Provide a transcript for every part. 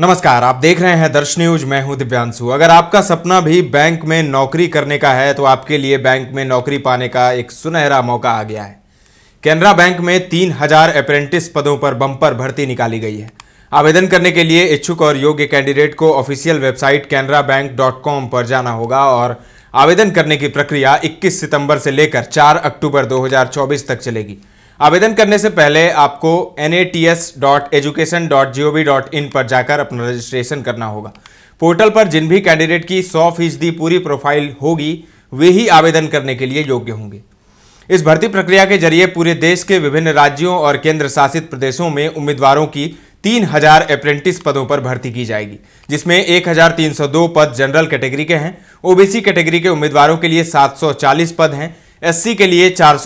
नमस्कार आप देख रहे हैं दर्श न्यूज मैं हूं दिव्यांशु अगर आपका सपना भी बैंक में नौकरी करने का है तो आपके लिए बैंक में नौकरी पाने का एक सुनहरा मौका आ गया है कैनरा बैंक में तीन हजार अप्रेंटिस पदों पर बंपर भर्ती निकाली गई है आवेदन करने के लिए इच्छुक और योग्य कैंडिडेट को official website Canara bank dot com पर जाना होगा और आवेदन करने की प्रक्रिया इक्कीस सितंबर से लेकर चार अक्टूबर दो तक चलेगी आवेदन करने से पहले आपको इन पर जाकर अपना रजिस्ट्रेशन करना होगा पोर्टल पर जिन भी कैंडिडेट की सौ फीसदी पूरी प्रोफाइल होगी वे ही आवेदन करने के लिए योग्य होंगे इस भर्ती प्रक्रिया के जरिए पूरे देश के विभिन्न राज्यों और केंद्र शासित प्रदेशों में उम्मीदवारों की तीन हजार अप्रेंटिस पदों पर भर्ती की जाएगी जिसमें 1302 पद जनरल कैटेगरी के हैं ओबीसी कैटेगरी के उम्मीदवारों के लिए 740 पद हैं एससी के लिए चार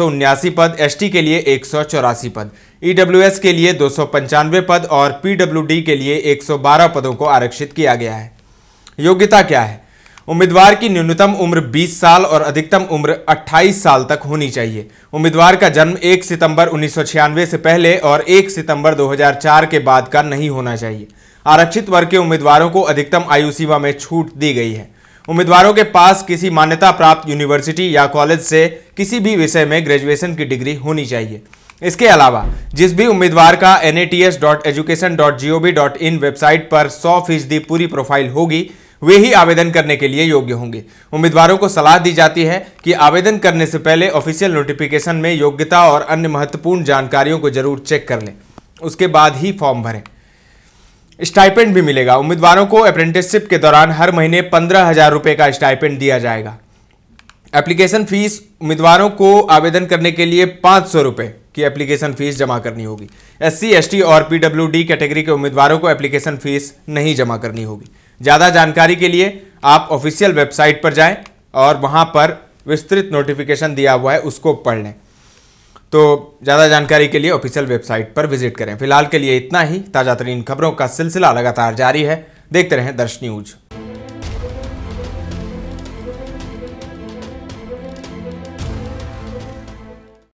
पद एसटी के लिए एक पद ईडब्ल्यूएस e के लिए दो पद और पीडब्ल्यूडी के लिए 112 पदों को आरक्षित किया गया है योग्यता क्या है उम्मीदवार की न्यूनतम उम्र 20 साल और अधिकतम उम्र 28 साल तक होनी चाहिए उम्मीदवार का जन्म 1 सितंबर उन्नीस से पहले और 1 सितंबर 2004 के बाद का नहीं होना चाहिए आरक्षित वर्ग के उम्मीदवारों को अधिकतम आयु सीमा में छूट दी गई है उम्मीदवारों के पास किसी मान्यता प्राप्त यूनिवर्सिटी या कॉलेज से किसी भी विषय में ग्रेजुएशन की डिग्री होनी चाहिए इसके अलावा जिस भी उम्मीदवार का एन वेबसाइट पर सौ फीसदी पूरी प्रोफाइल होगी वे ही आवेदन करने के लिए योग्य होंगे उम्मीदवारों को सलाह दी जाती है कि आवेदन करने से पहले ऑफिशियल नोटिफिकेशन में योग्यता और अन्य महत्वपूर्ण जानकारियों को जरूर चेक कर लें उसके बाद ही फॉर्म भरें स्टाइपेंड भी मिलेगा उम्मीदवारों को अप्रेंटिसशिप के दौरान हर महीने पंद्रह हज़ार रुपये का स्टाइपेंड दिया जाएगा एप्लीकेशन फीस उम्मीदवारों को आवेदन करने के लिए पाँच सौ रुपए की एप्लीकेशन फीस जमा करनी होगी एस सी और डी कैटेगरी के उम्मीदवारों को एप्लीकेशन फीस नहीं जमा करनी होगी ज़्यादा जानकारी के लिए आप ऑफिशियल वेबसाइट पर जाए और वहाँ पर विस्तृत नोटिफिकेशन दिया हुआ है उसको पढ़ लें तो ज़्यादा जानकारी के लिए ऑफिशियल वेबसाइट पर विजिट करें फिलहाल के लिए इतना ही ताज़ा तरीन खबरों का सिलसिला लगातार जारी है देखते रहें दर्श न्यूज़